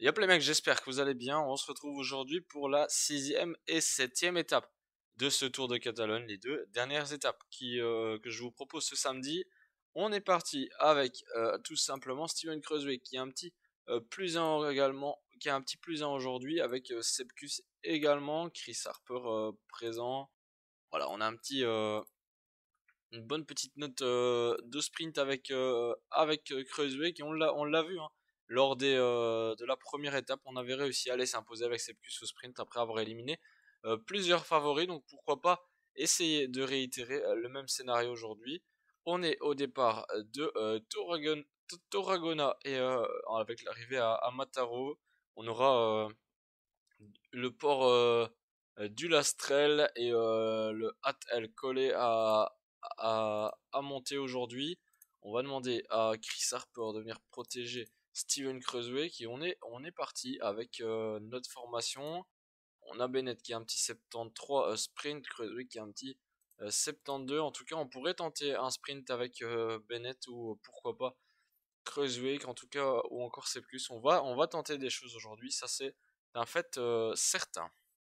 Yop les mecs, j'espère que vous allez bien. On se retrouve aujourd'hui pour la sixième et septième étape de ce Tour de Catalogne, les deux dernières étapes qui, euh, que je vous propose ce samedi. On est parti avec euh, tout simplement Steven Creusway qui a un petit euh, plus un également, qui a un petit plus un aujourd'hui avec Sepkus également, Chris Harper présent. Voilà, on a un petit une bonne petite note de sprint avec avec Creusway qui on l'a on l'a vu. Hein lors des, euh, de la première étape, on avait réussi à aller s'imposer avec Sepkus au sprint après avoir éliminé euh, plusieurs favoris. Donc pourquoi pas essayer de réitérer euh, le même scénario aujourd'hui. On est au départ de Toragona, et avec l'arrivée à, Mataro, on aura le port du Lastrel et le Hat collé à, à, à, monter aujourd'hui. On va demander à Chris Harper de venir protéger Steven cruzwick qui on est on est parti avec euh, notre formation. On a Bennett qui a un petit 73 euh, sprint, Cruzwick qui a un petit 72. Euh, en tout cas, on pourrait tenter un sprint avec Bennett ou pourquoi pas cruzwick en tout cas ou encore c'est plus. On va on va tenter des choses aujourd'hui, ça c'est un fait certain.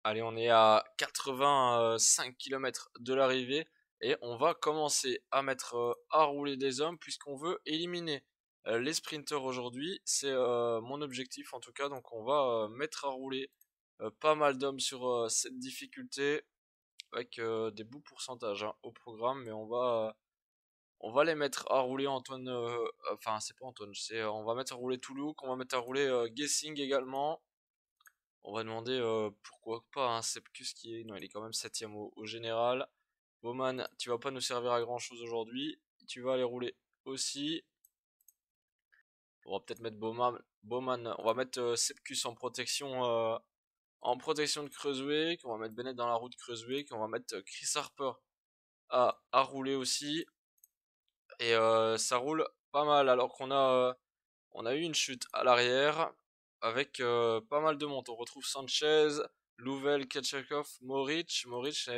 Allez, on est à 85 km de l'arrivée et on va commencer à mettre à rouler des hommes puisqu'on veut éliminer euh, les sprinters aujourd'hui. C'est euh, mon objectif en tout cas. Donc on va euh, mettre à rouler pas mal d'hommes sur cette difficulté avec des bouts pourcentages hein, au programme. Mais on va, on va les mettre à rouler Antoine. enfin, c'est pas Antoine, c'est on va mettre à rouler Toulouse, on va mettre à rouler Guessing également. On va demander pourquoi pas hein, ce qui est. Non, il est quand même 7 au, au, général. Bowman, tu vas pas nous servir à grand chose aujourd'hui. Tu vas aller rouler aussi. On va peut-être mettre Bowman. Bowman. On va mettre euh, Sepkus en protection euh, en protection de Kreuzwick. On va mettre Bennett dans la route de qu'on On va mettre euh, Chris Harper à, à rouler aussi. Et euh, ça roule pas mal alors qu'on a, on a eu une chute à l'arrière avec pas mal de monde. On retrouve Sanchez, Louvel, Ketchakov, Moric. Moric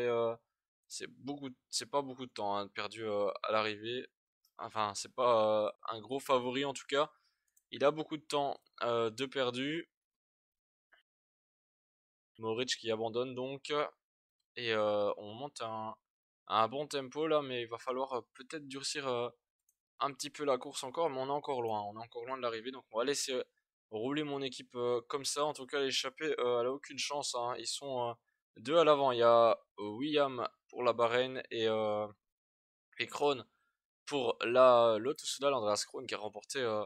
c'est beaucoup c'est pas beaucoup de temps hein, perdu à l'arrivée enfin c'est pas un gros favori en tout cas il a beaucoup de temps euh, de perdu. Moritz qui abandonne donc. Et euh, on monte un, un bon tempo là, mais il va falloir euh, peut-être durcir un petit peu la course encore, mais on est encore loin. On est encore loin de l'arrivée, donc on va laisser rouler mon équipe comme ça. En tout cas, l'échappée, elle a aucune chance. Hein. Ils sont deux à l'avant. Il y a William pour la Bahreïn et, euh, pour la Lotus l'Andreas Andreas qui a remporté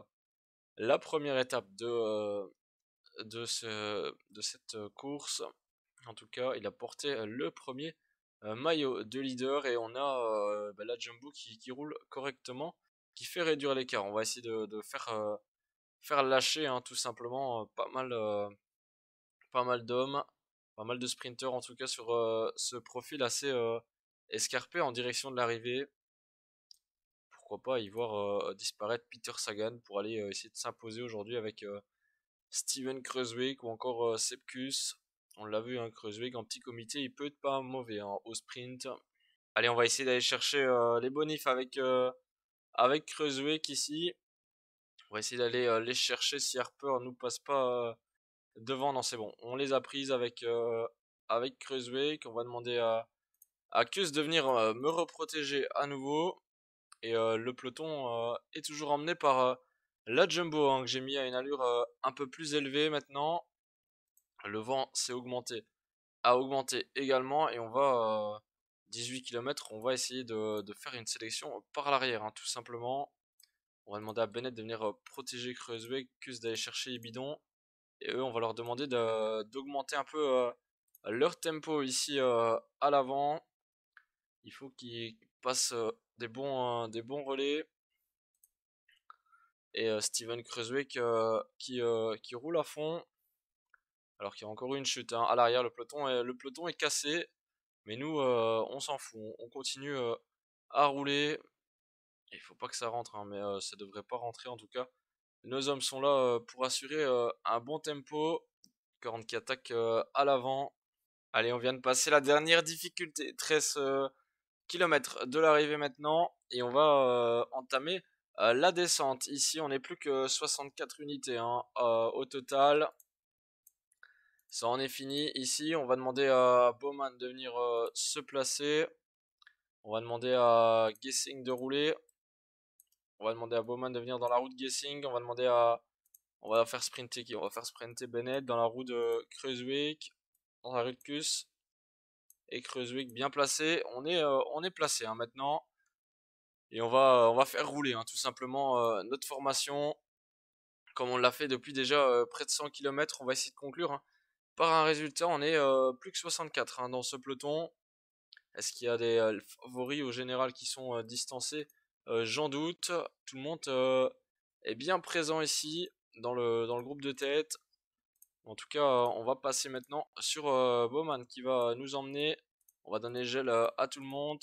la première étape de, de, ce, de cette course, en tout cas, il a porté le premier maillot de leader et on a bah, la Jumbo qui, roule correctement, qui fait réduire l'écart. On va essayer de, faire, faire lâcher hein, tout simplement pas mal, mal d'hommes, pas mal de sprinteurs en tout cas sur ce profil assez escarpé en direction de l'arrivée pourquoi pas y voir disparaître Peter Sagan pour aller essayer de s'imposer aujourd'hui avec Steven Cruzwick ou encore Sepkus. On l'a vu, un hein, en petit comité, il peut être pas mauvais hein, au sprint. Allez, on va essayer d'aller chercher les bonifs avec, avec Cruzwick ici. On va essayer d'aller les chercher si Harper nous passe pas devant. Non, c'est bon. On les a prises avec, avec Cruzwick. On va demander à, à de venir me reprotéger à nouveau. Et le peloton est toujours emmené par la jumbo hein, que j'ai mis à une allure un peu plus élevée maintenant. Le vent s'est augmenté, a augmenté également et on va 18 km, on va essayer de, faire une sélection par l'arrière, hein, tout simplement. On va demander à Bennett de venir protéger Creusweg, qu'ils d'aller chercher les bidons. Et eux, on va leur demander d'augmenter un peu leur tempo ici à l'avant. Il faut qu'ils passent des bons, euh, des bons relais. Et euh, Steven Kreuzwick euh, qui, qui roule à fond. Alors qu'il y a encore une chute hein. à l'arrière. Le peloton, est, le peloton est cassé. Mais nous, on s'en fout. On continue à rouler. Il faut pas que ça rentre, hein, mais ça devrait pas rentrer en tout cas. Nos hommes sont là pour assurer un bon tempo. Corne qui attaque à l'avant. Allez, on vient de passer la dernière difficulté. Très Kilomètres de l'arrivée maintenant et on va euh, entamer euh, la descente. Ici, on n'est plus que 64 unités hein, euh, au total. Ça en est fini. Ici, on va demander à Bowman de venir se placer. On va demander à Guessing de rouler. On va demander à Bowman de venir dans la route Guessing. On va demander à. On va faire sprinter qui On va faire sprinter Bennett dans la route de Dans la rue de et Creuswick bien placé. On est, euh, on est placé hein, maintenant. Et on va, on va faire rouler hein, tout simplement euh, notre formation. Comme on l'a fait depuis déjà euh, près de 100 km, on va essayer de conclure hein. par un résultat. On est plus que 64 dans ce peloton. Est-ce qu'il y a des favoris au général qui sont distancés J'en doute. Tout le monde est bien présent ici dans le, dans le groupe de tête. En tout cas, euh, on va passer maintenant sur euh, Bowman qui va nous emmener. On va donner gel euh, à tout le monde.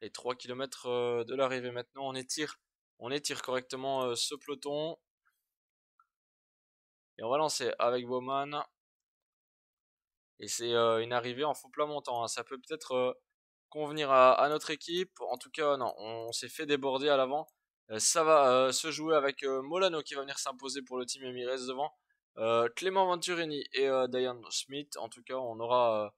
Les 3 km de l'arrivée maintenant, on étire, on étire correctement ce peloton. Et on va lancer avec Bowman. Et c'est une arrivée en faux plat montant. Hein. Ça peut peut-être convenir à, notre équipe. En tout cas, non, on s'est fait déborder à l'avant. Euh, ça va euh, se jouer avec euh, Molano qui va venir s'imposer pour le team Emirates devant Clément Venturini et Diane Smith. En tout cas, on aura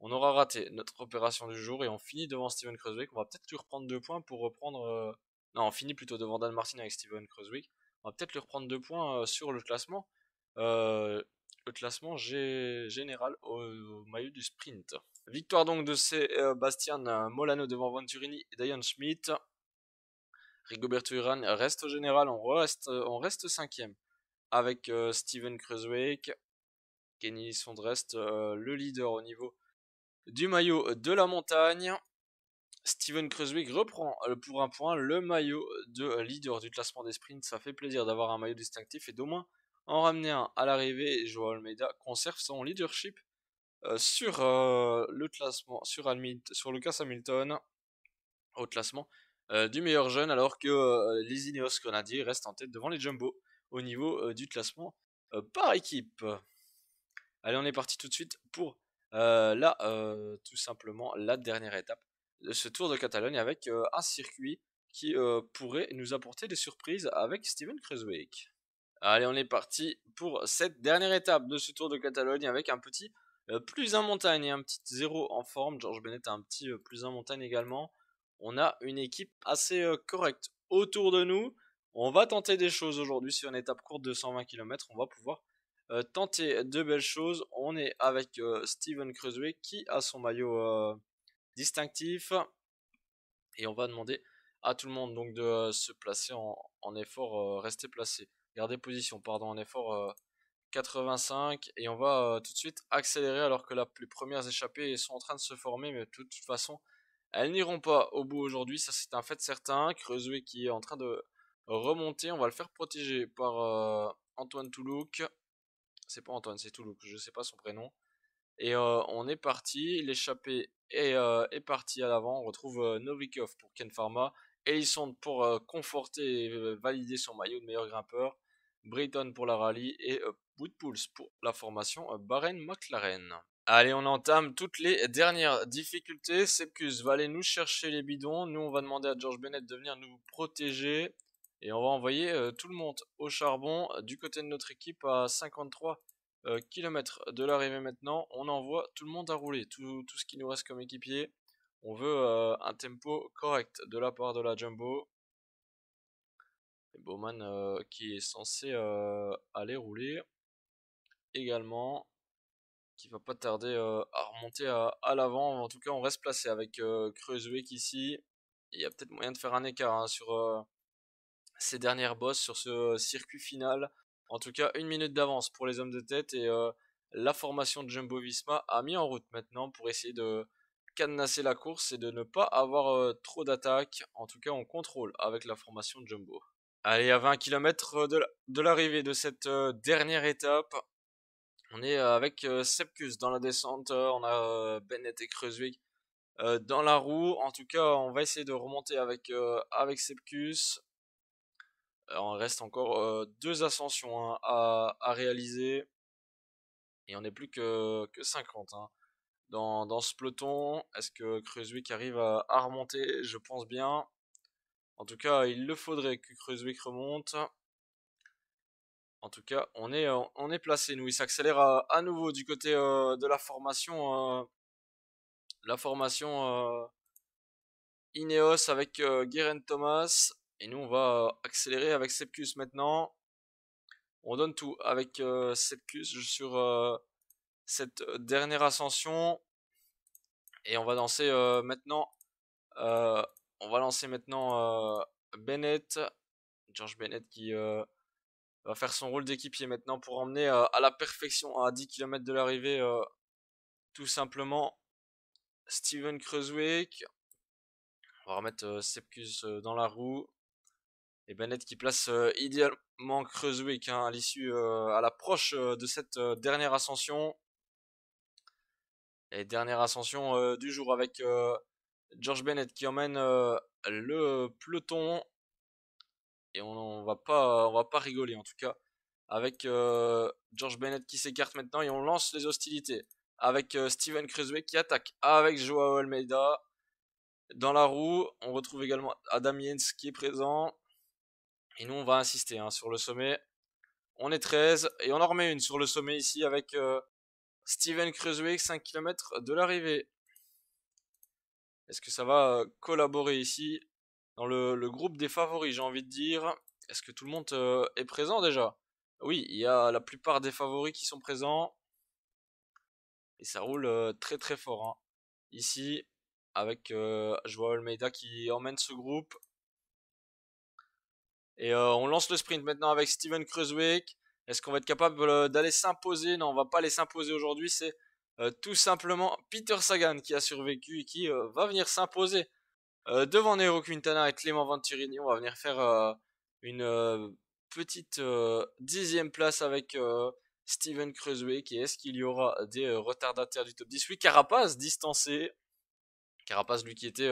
on aura raté notre opération du jour et on finit devant Steven Croswick. On va peut-être lui reprendre deux points pour reprendre. Non, on finit plutôt devant Dan Martin avec Steven Croswick. On va peut-être lui reprendre deux points sur le classement. le classement général au, maillot du sprint. Victoire donc de ces Bastian Molano devant Venturini et Diane Schmidt. Rigoberto Urán reste au général, on reste, euh, on reste cinquième avec euh, Steven Cruzwick, Kenny Sondrest, euh, le leader au niveau du maillot de la montagne. Steven Cruzwick reprend pour un point le maillot de leader du classement des sprints. Ça fait plaisir d'avoir un maillot distinctif et d'au moins en ramener un à l'arrivée. Joao Almeida conserve son leadership sur le classement, sur, sur Lucas Hamilton au classement euh, du meilleur jeune, alors que euh, les Ineos Grenadiers restent en tête devant les Jumbo au niveau euh, du classement par équipe. Allez, on est parti tout de suite pour la tout simplement, la dernière étape de ce Tour de Catalogne avec un circuit qui pourrait nous apporter des surprises avec Steven creswick Allez, on est parti pour cette dernière étape de ce Tour de Catalogne avec un petit plus un montagne et un petit zéro en forme. George Bennett a un petit plus un montagne également on a une équipe assez euh, correcte autour de nous. On va tenter des choses aujourd'hui sur une étape courte de 120 km. On va pouvoir euh, tenter de belles choses. On est avec euh, Steven Creusway qui a son maillot distinctif. Et on va demander à tout le monde donc de se placer en, effort, rester placé. Garder position, pardon, en effort 85 et on va tout de suite accélérer alors que la, les premières échappées sont en train de se former mais de toute façon elles n'iront pas au bout aujourd'hui, ça c'est un fait certain. Creuset qui est en train de remonter. On va le faire protéger par euh, Antoine Toulouk. C'est pas Antoine, c'est Toulouk, je sais pas son prénom. Et euh, on est parti. il est, et euh, est parti à l'avant. On retrouve Novikov pour Ken Pharma. Ellison pour conforter et valider son maillot de meilleur grimpeur. Britton pour la rallye et Woodpulse pour la formation Bahrain McLaren. Allez, on entame toutes les dernières difficultés. Sepkus va aller nous chercher les bidons. Nous, on va demander à George Bennett de venir nous protéger. Et on va envoyer euh, tout le monde au charbon euh, du côté de notre équipe à 53 euh, km de l'arrivée maintenant. On envoie tout le monde à rouler, tout, ce qui nous reste comme équipier. On veut un tempo correct de la part de la Jumbo. Bowman qui est censé aller rouler également qui va pas tarder euh, à remonter à, l'avant. En tout cas, on reste placé avec Kreuzwick euh, ici. Il y a peut-être moyen de faire un écart hein, sur euh, ces dernières bosses, sur ce circuit final. En tout cas, une minute d'avance pour les hommes de tête et la formation de Jumbo Visma a mis en route maintenant pour essayer de cadenasser la course et de ne pas avoir trop d'attaques. En tout cas, on contrôle avec la formation de Jumbo. Allez, à 20 km de l'arrivée de cette dernière étape, on est euh, avec euh, Sepkus dans la descente, euh, on a Bennett et Kreuzwig dans la roue. En tout cas, on va essayer de remonter avec, avec Sepkus. on reste encore deux ascensions hein, à, réaliser. Et on n'est plus que, que 50 hein. dans, ce peloton. Est-ce que Kreuzwig arrive à, remonter Je pense bien. En tout cas, il le faudrait que Kreuzwig remonte. En tout cas, on est, euh, on est placé, nous. Il s'accélère à, nouveau du côté euh, de la formation. Euh, la formation Ineos avec Guerin Thomas. Et nous, on va accélérer avec Sepkus maintenant. On donne tout avec Sepkus sur cette dernière ascension. Et on va lancer maintenant. on va lancer maintenant Bennett. George Bennett qui va faire son rôle d'équipier maintenant pour emmener euh, à la perfection à 10 km de l'arrivée euh, tout simplement Steven Kreuzwick. On va remettre euh, Sepkus dans la roue. Et Bennett qui place idéalement Kreuzwick hein, à l'issue, à l'approche de cette dernière ascension. Et dernière ascension du jour avec George Bennett qui emmène le peloton et on, on, va pas on va pas rigoler en tout cas avec euh, George Bennett qui s'écarte maintenant et on lance les hostilités avec euh, Steven Cruzway qui attaque avec Joao Almeida dans la roue on retrouve également Adam Jens qui est présent et nous on va insister hein, sur le sommet on est 13 et on en remet une sur le sommet ici avec euh, Steven Cruzway 5 km de l'arrivée est-ce que ça va collaborer ici dans le, groupe des favoris, j'ai envie de dire, est-ce que tout le monde euh, est présent déjà Oui, il y a la plupart des favoris qui sont présents. Et ça roule euh, très très fort. Hein. Ici, avec euh, Je vois Almeida qui emmène ce groupe. Et on lance le sprint maintenant avec Steven Cruzwick. Est-ce qu'on va être capable d'aller s'imposer Non, on va pas les s'imposer aujourd'hui. C'est tout simplement Peter Sagan qui a survécu et qui va venir s'imposer euh, devant Nero Quintana et Clément Venturini, on va venir faire euh, une euh, petite dixième place avec Steven Cruzwick Et est-ce qu'il y aura des retardataires du top 10 Oui, Carapaz distancé. Carapaz lui, qui était,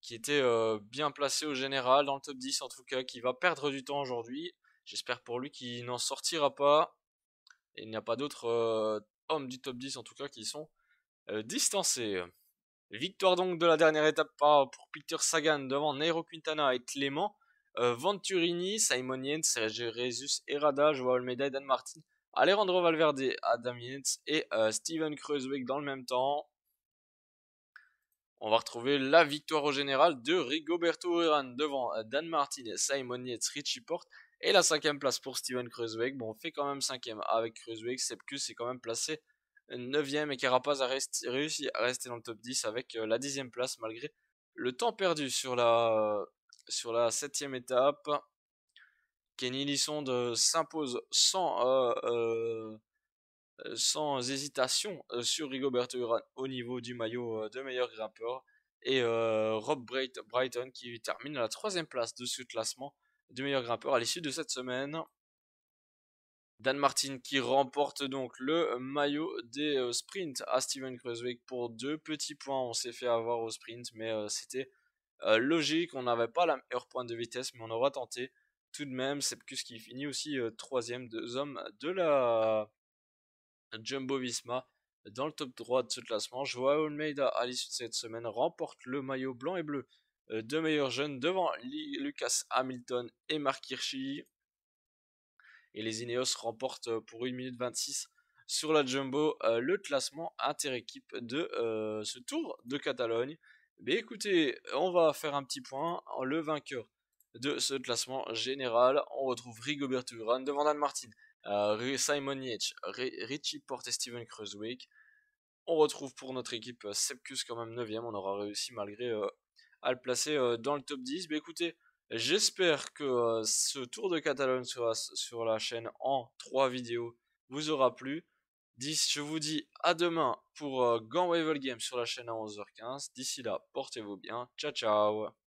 qui était bien placé au général, dans le top 10 en tout cas, qui va perdre du temps aujourd'hui. J'espère pour lui qu'il n'en sortira pas. Et il n'y a pas d'autres hommes du top 10 en tout cas qui sont distancés. Victoire donc de la dernière étape hein, pour Peter Sagan devant Nairo Quintana et Clément. Euh, Venturini, Simon Yates, Resus Je Joao le médaille Dan Martin. Alejandro Valverde, Adam Yates et euh, Steven Kreuzweg dans le même temps. On va retrouver la victoire au général de Rigoberto Urán devant euh, Dan Martin, Simon Yates, Richie Porte. Et la cinquième place pour Steven Kreuzweg. Bon, on fait quand même cinquième avec Kreuzweg. C'est que c'est quand même placé 9ème et Carapaz a pas réussi à rester dans le top 10 avec euh, la 10 e place malgré le temps perdu sur la, sur la 7 e étape. Kenny Lissonde s'impose sans, euh, euh, sans hésitation sur Rigoberto Urán au niveau du maillot de meilleur grimpeur. Et Rob Brighton qui termine à la troisième place de ce classement du meilleur grimpeur à l'issue de cette semaine. Dan Martin qui remporte donc le maillot des euh, sprints à Steven Kreuzwick pour deux petits points. On s'est fait avoir au sprint, mais euh, c'était euh, logique. On n'avait pas la meilleure pointe de vitesse, mais on aura tenté tout de même. Sepkus qui finit aussi troisième, deux hommes de la Jumbo Visma dans le top droit de ce classement. Joao Almeida, à l'issue de cette semaine, remporte le maillot blanc et bleu de meilleurs jeunes devant Lucas Hamilton et Mark Hirschi et les Ineos remportent euh, pour 1 minute 26 sur la Jumbo euh, le classement inter-équipe de euh, ce Tour de Catalogne. Mais écoutez, on va faire un petit point. Le vainqueur de ce classement général, on retrouve Rigobert Urán devant Dan Martin, Simon Yates, Richie Porte et Steven Cruzwick. On retrouve pour notre équipe Sepkus quand même 9ème. On aura réussi malgré à le placer dans le top 10. Mais écoutez, J'espère que euh, ce tour de Catalogne sur la, chaîne en 3 vidéos vous aura plu. Je vous dis à demain pour euh, Gun Games sur la chaîne à 11h15. D'ici là, portez-vous bien. Ciao, ciao